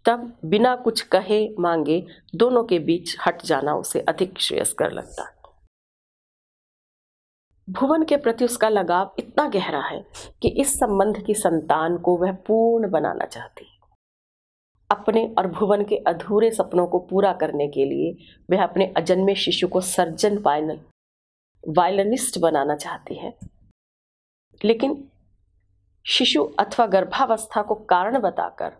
तब बिना कुछ कहे मांगे दोनों के बीच हट जाना उसे अधिक श्रेयस्कर लगता है भुवन के प्रति उसका लगाव इतना गहरा है कि इस संबंध की संतान को वह पूर्ण बनाना चाहती है अपने और भुवन के अधूरे सपनों को पूरा करने के लिए वह अपने अजन्मे शिशु को सर्जन वायलन वायलनिस्ट बनाना चाहती है लेकिन शिशु अथवा गर्भावस्था को कारण बताकर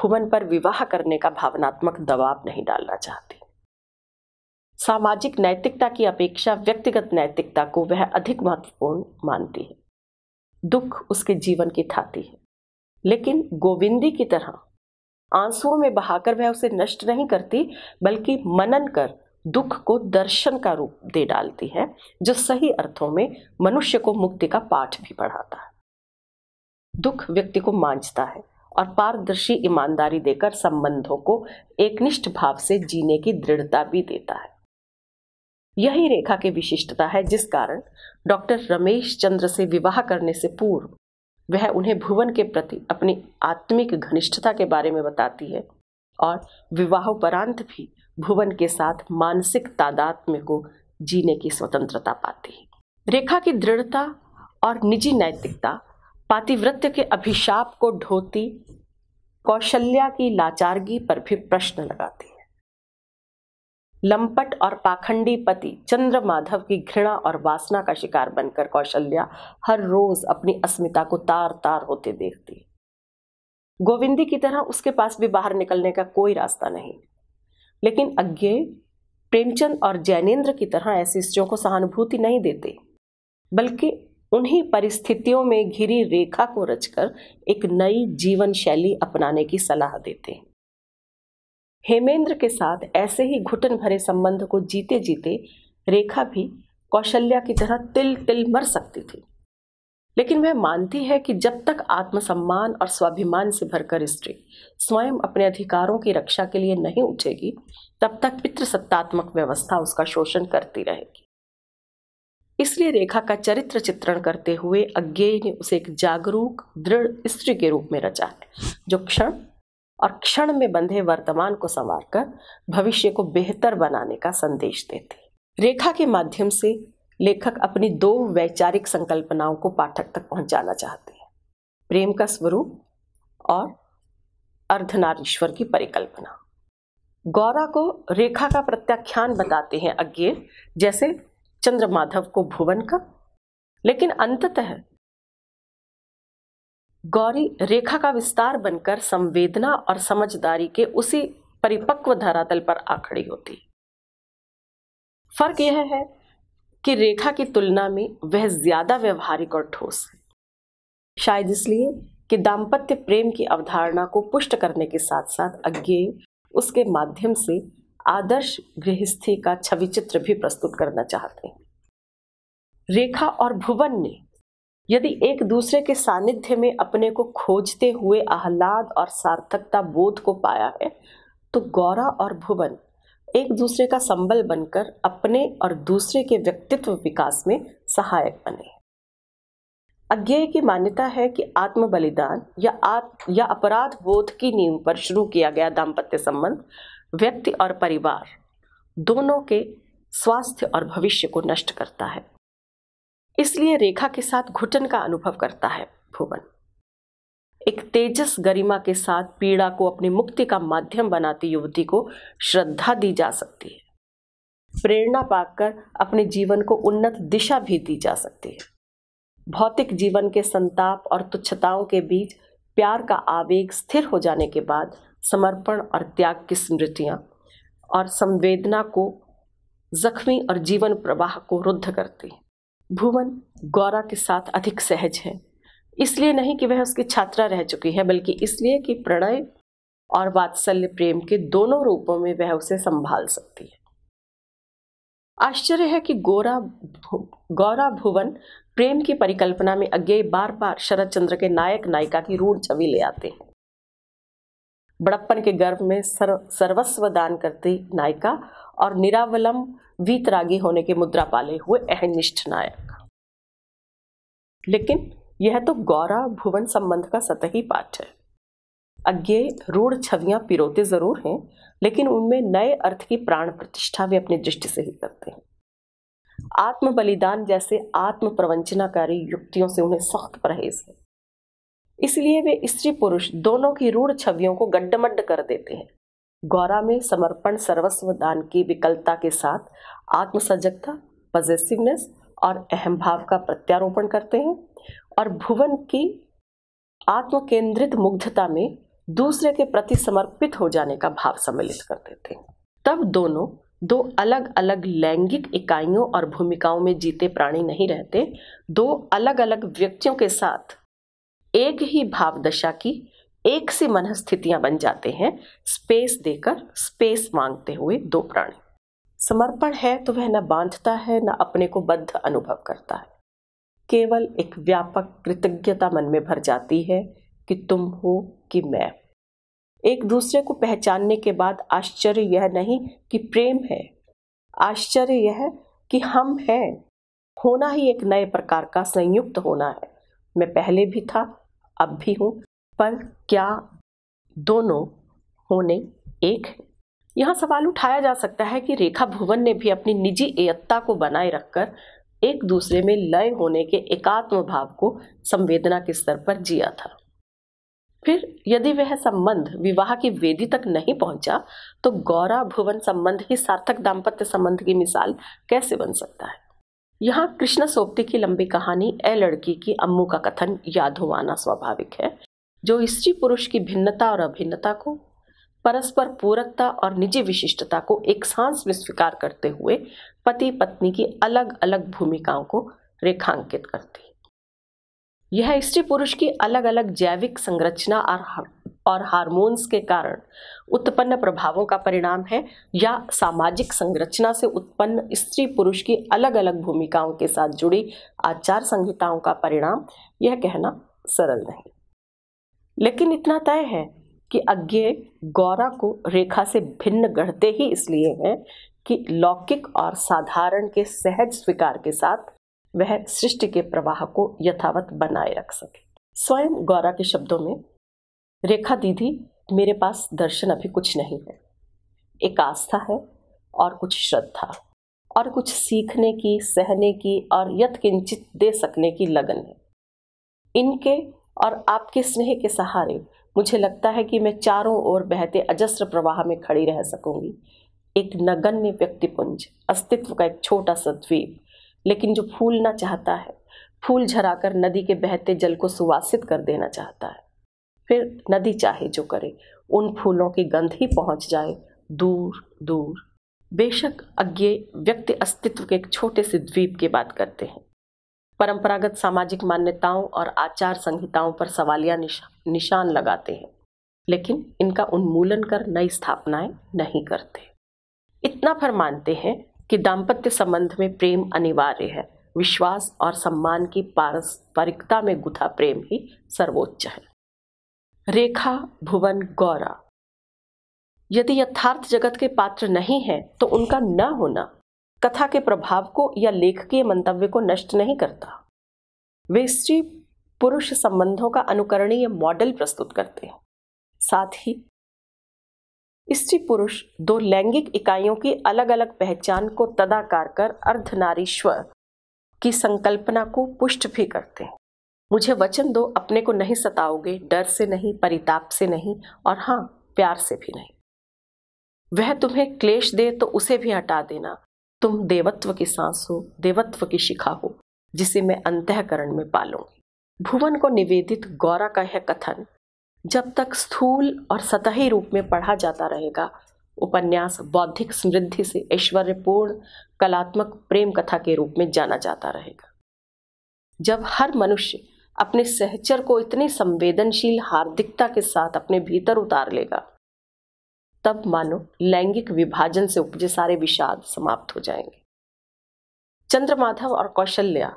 भुवन पर विवाह करने का भावनात्मक दबाव नहीं डालना चाहती सामाजिक नैतिकता की अपेक्षा व्यक्तिगत नैतिकता को वह अधिक महत्वपूर्ण मानती है दुख उसके जीवन की थाती है लेकिन गोविंदी की तरह आंसुओं में बहाकर वह उसे नष्ट नहीं करती बल्कि मनन कर दुख को दर्शन का रूप दे डालती है जो सही अर्थों में मनुष्य को मुक्ति का पाठ भी पढ़ाता है दुख व्यक्ति को मांझता है और पारदर्शी ईमानदारी देकर संबंधों को एकनिष्ठ भाव से जीने की दृढ़ता भी देता है यही रेखा की विशिष्टता है जिस कारण डॉक्टर रमेश चंद्र से विवाह करने से पूर्व वह उन्हें भुवन के प्रति अपनी आत्मिक घनिष्ठता के बारे में बताती है और विवाहोपरांत भी भुवन के साथ मानसिक तादात्म्य को जीने की स्वतंत्रता पाती है रेखा की दृढ़ता और निजी नैतिकता पातिवृत्य के अभिशाप को ढोती कौशल्या की लाचारगी पर भी प्रश्न लगाती लंपट और पाखंडी पति चंद्र माधव की घृणा और वासना का शिकार बनकर कौशल्या हर रोज अपनी अस्मिता को तार तार होते देखती गोविंदी की तरह उसके पास भी बाहर निकलने का कोई रास्ता नहीं लेकिन अज्ञे प्रेमचंद और जैनेन्द्र की तरह ऐसी स्त्रियों को सहानुभूति नहीं देते बल्कि उन्हीं परिस्थितियों में घिरी रेखा को रचकर एक नई जीवन शैली अपनाने की सलाह देते हैं हेमेंद्र के साथ ऐसे ही घुटन भरे संबंध को जीते जीते रेखा भी कौशल्या की तरह तिल तिल मर सकती थी लेकिन वह मानती है कि जब तक आत्मसम्मान और स्वाभिमान से भरकर स्त्री स्वयं अपने अधिकारों की रक्षा के लिए नहीं उठेगी तब तक पितृसत्तात्मक व्यवस्था उसका शोषण करती रहेगी इसलिए रेखा का चरित्र चित्रण करते हुए अज्ञेय ने उसे एक जागरूक दृढ़ स्त्री के रूप में रचा है जो क्षण और क्षण में बंधे वर्तमान को संवार कर भविष्य को बेहतर बनाने का संदेश देते रेखा के माध्यम से लेखक अपनी दो वैचारिक संकल्पनाओं को पाठक तक पहुंचाना चाहते हैं प्रेम का स्वरूप और अर्धनारीश्वर की परिकल्पना गौरा को रेखा का प्रत्याख्यान बताते हैं अज्ञे जैसे चंद्रमाधव को भुवन का लेकिन अंततः गौरी रेखा का विस्तार बनकर संवेदना और समझदारी के उसी परिपक्व धरातल पर आ खड़ी होती फर्क यह है कि रेखा की तुलना में वह ज्यादा व्यवहारिक और ठोस है शायद इसलिए कि दाम्पत्य प्रेम की अवधारणा को पुष्ट करने के साथ साथ अज्ञे उसके माध्यम से आदर्श गृहस्थी का छवि चित्र भी प्रस्तुत करना चाहते हैं रेखा और भुवन ने यदि एक दूसरे के सानिध्य में अपने को खोजते हुए आह्लाद और सार्थकता बोध को पाया है तो गौरा और भुवन एक दूसरे का संबल बनकर अपने और दूसरे के व्यक्तित्व विकास में सहायक बने अज्ञेय की मान्यता है कि आत्म बलिदान या आत या अपराध बोध की नींव पर शुरू किया गया दाम्पत्य संबंध व्यक्ति और परिवार दोनों के स्वास्थ्य और भविष्य को नष्ट करता है इसलिए रेखा के साथ घुटन का अनुभव करता है भुवन एक तेजस गरिमा के साथ पीड़ा को अपनी मुक्ति का माध्यम बनाती युवती को श्रद्धा दी जा सकती है प्रेरणा पाकर अपने जीवन को उन्नत दिशा भी दी जा सकती है भौतिक जीवन के संताप और तुच्छताओं के बीच प्यार का आवेग स्थिर हो जाने के बाद समर्पण और त्याग की स्मृतियां और संवेदना को जख्मी और जीवन प्रवाह को रुद्ध करती है भुवन गौरा के साथ अधिक सहज है इसलिए नहीं कि वह उसकी छात्रा रह चुकी है बल्कि इसलिए कि प्रणय और वात्सल्य प्रेम के दोनों रूपों में वह उसे संभाल सकती है आश्चर्य है कि गोरा गौरा भुवन प्रेम की परिकल्पना में अज्ञे बार बार शरद चंद्र के नायक नायिका की रूढ़ छवि ले आते हैं बड़प्पन के गर्भ में सर, सर्वस्व दान करती नायिका और निरावलम वीतरागी होने की मुद्रा पाले हुए अहनिष्ठ नायक लेकिन यह तो गौरा भुवन संबंध का सतही पाठ है अज्ञे रूढ़ छवियां पिरोते जरूर हैं लेकिन उनमें नए अर्थ की प्राण प्रतिष्ठा भी अपनी दृष्टि से ही करते हैं आत्म बलिदान जैसे आत्म प्रवंचनाकारी युक्तियों से उन्हें सख्त परहेज है इसलिए वे स्त्री पुरुष दोनों की रूढ़ छवियों को गड्ढमड्ड कर देते हैं गौरा में समर्पण सर्वस्व दान की विकलता के साथ आत्मसजगता पॉजिटिवनेस और अहम भाव का प्रत्यारोपण करते हैं और भुवन की आत्म केंद्रित मुग्धता में दूसरे के प्रति समर्पित हो जाने का भाव सम्मिलित कर देते हैं तब दोनों दो अलग अलग लैंगिक इकाइयों और भूमिकाओं में जीते प्राणी नहीं रहते दो अलग अलग व्यक्तियों के साथ एक ही भावदशा की एक से मन स्थितियां बन जाते हैं स्पेस देकर स्पेस मांगते हुए दो प्राणी समर्पण है तो वह न बांधता है न अपने को बद्ध अनुभव करता है केवल एक व्यापक कृतज्ञता मन में भर जाती है कि तुम हो कि मैं एक दूसरे को पहचानने के बाद आश्चर्य यह नहीं कि प्रेम है आश्चर्य यह कि हम हैं होना ही एक नए प्रकार का संयुक्त होना है मैं पहले भी था अब भी हूँ पर क्या दोनों होने एक है यहाँ सवाल उठाया जा सकता है कि रेखा भुवन ने भी अपनी निजी एकता को बनाए रखकर एक दूसरे में लय होने के एकात्म भाव को संवेदना के स्तर पर जिया था फिर यदि वह संबंध विवाह की वेदी तक नहीं पहुंचा तो गौरा भुवन संबंध ही सार्थक दाम्पत्य संबंध की मिसाल कैसे बन सकता है यहाँ कृष्ण सोप्ती की लंबी कहानी ए लड़की की अम्मू का कथन याद हो आना स्वाभाविक है जो स्त्री पुरुष की भिन्नता और अभिन्नता को परस्पर पूरकता और निजी विशिष्टता को एक सांस में स्वीकार करते हुए पति पत्नी की अलग अलग भूमिकाओं को रेखांकित करती यह स्त्री पुरुष की अलग अलग जैविक संरचना और और हार्मोन्स के कारण उत्पन्न प्रभावों का परिणाम है या सामाजिक संरचना से उत्पन्न स्त्री पुरुष की अलग अलग भूमिकाओं के साथ जुड़ी आचार संहिताओं का परिणाम यह कहना सरल नहीं लेकिन इतना तय है कि अज्ञे गौरा को रेखा से भिन्न गढ़ते ही इसलिए हैं कि लौकिक और साधारण के सहज स्वीकार के साथ वह सृष्टि के प्रवाह को यथावत बनाए रख सके स्वयं गौरा के शब्दों में रेखा दीदी मेरे पास दर्शन अभी कुछ नहीं है एक आस्था है और कुछ श्रद्धा और कुछ सीखने की सहने की और यथकिंचित दे सकने की लगन है इनके और आपके स्नेह के सहारे मुझे लगता है कि मैं चारों ओर बहते अजस्र प्रवाह में खड़ी रह सकूंगी एक नगण्य व्यक्तिपुंज अस्तित्व का एक छोटा सा द्वीप लेकिन जो फूलना चाहता है फूल झराकर नदी के बहते जल को सुवासित कर देना चाहता है फिर नदी चाहे जो करे उन फूलों की गंध ही पहुंच जाए दूर दूर बेशक अज्ञे व्यक्ति अस्तित्व के एक छोटे से द्वीप की बात करते हैं परंपरागत सामाजिक मान्यताओं और आचार संहिताओं पर सवालिया निशा, निशान लगाते हैं लेकिन इनका उन्मूलन कर नई स्थापनाएं नहीं करते इतना फर मानते हैं कि दाम्पत्य संबंध में प्रेम अनिवार्य है विश्वास और सम्मान की पारस्परिकता में गुथा प्रेम ही सर्वोच्च है रेखा भुवन गौरा यदि यथार्थ जगत के पात्र नहीं है तो उनका न होना कथा के प्रभाव को या लेखकीय मंतव्य को नष्ट नहीं करता वे स्त्री पुरुष संबंधों का अनुकरणीय मॉडल प्रस्तुत करते हैं साथ ही स्त्री पुरुष दो लैंगिक इकाइयों की अलग अलग पहचान को तदाकार कर अर्धनारीश्वर की संकल्पना को पुष्ट भी करते हैं मुझे वचन दो अपने को नहीं सताओगे डर से नहीं परिताप से नहीं और हाँ प्यार से भी नहीं वह तुम्हें क्लेश दे तो उसे भी हटा देना तुम देवत्व की सांस हो देवत्व की शिखा हो जिसे मैं अंतकरण में पालूंगी भुवन को निवेदित गौरा का यह कथन जब तक स्थूल और सतही रूप में पढ़ा जाता रहेगा उपन्यास बौद्धिक समृद्धि से ऐश्वर्यपूर्ण कलात्मक प्रेम कथा के रूप में जाना जाता रहेगा जब हर मनुष्य अपने सहचर को इतनी संवेदनशील हार्दिकता के साथ अपने भीतर उतार लेगा तब मानो लैंगिक विभाजन से उपजे सारे विषाद समाप्त हो जाएंगे चंद्रमाधव और कौशल्या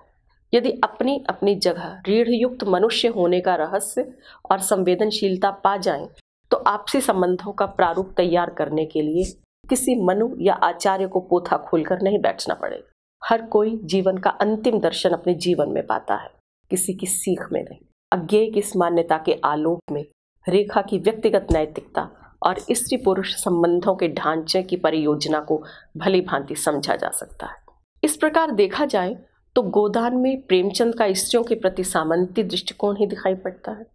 यदि अपनी अपनी जगह रीढ़ युक्त मनुष्य होने का रहस्य और संवेदनशीलता पा जाएं, तो आपसी संबंधों का प्रारूप तैयार करने के लिए किसी मनु या आचार्य को पोथा खोलकर नहीं बैठना पड़ेगा हर कोई जीवन का अंतिम दर्शन अपने जीवन में पाता है किसी की सीख में नहीं अज्ञेय की इस मान्यता के आलोक में रेखा की व्यक्तिगत नैतिकता और स्त्री पुरुष संबंधों के ढांचे की परियोजना को भली भांति समझा जा सकता है इस प्रकार देखा जाए तो गोदान में प्रेमचंद का स्त्रियों के प्रति सामंती दृष्टिकोण ही दिखाई पड़ता है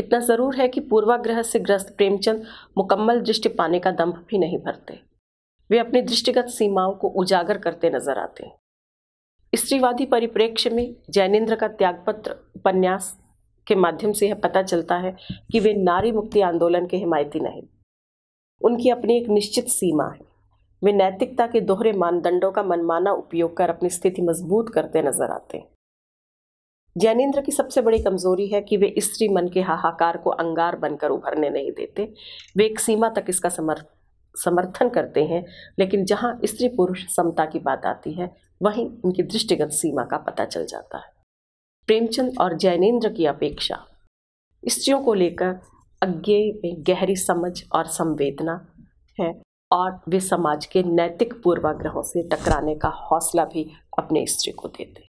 इतना ज़रूर है कि पूर्वाग्रह से ग्रस्त प्रेमचंद मुकम्मल दृष्टि पाने का दम्भ भी नहीं भरते वे अपनी दृष्टिगत सीमाओं को उजागर करते नजर आते हैं स्त्रीवादी परिप्रेक्ष्य में जैनेन्द्र का त्यागपत्र उपन्यास के माध्यम से यह पता चलता है कि वे नारी मुक्ति आंदोलन के हिमायती नहीं उनकी अपनी एक निश्चित सीमा है वे नैतिकता के दोहरे मानदंडों का मनमाना उपयोग कर अपनी स्थिति मजबूत करते नजर आते हैं जैनेन्द्र की सबसे बड़ी कमजोरी है कि वे स्त्री मन के हाहाकार को अंगार बनकर उभरने नहीं देते वे एक सीमा तक इसका समर्थ समर्थन करते हैं लेकिन जहाँ स्त्री पुरुष समता की बात आती है वहीं उनकी दृष्टिगत सीमा का पता चल जाता है प्रेमचंद और जैनेन्द्र की अपेक्षा स्त्रियों को लेकर अज्ञे में गहरी समझ और संवेदना है और वे समाज के नैतिक पूर्वाग्रहों से टकराने का हौसला भी अपने स्त्री को देते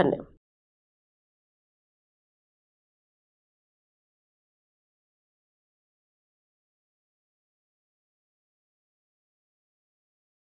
धन्यवाद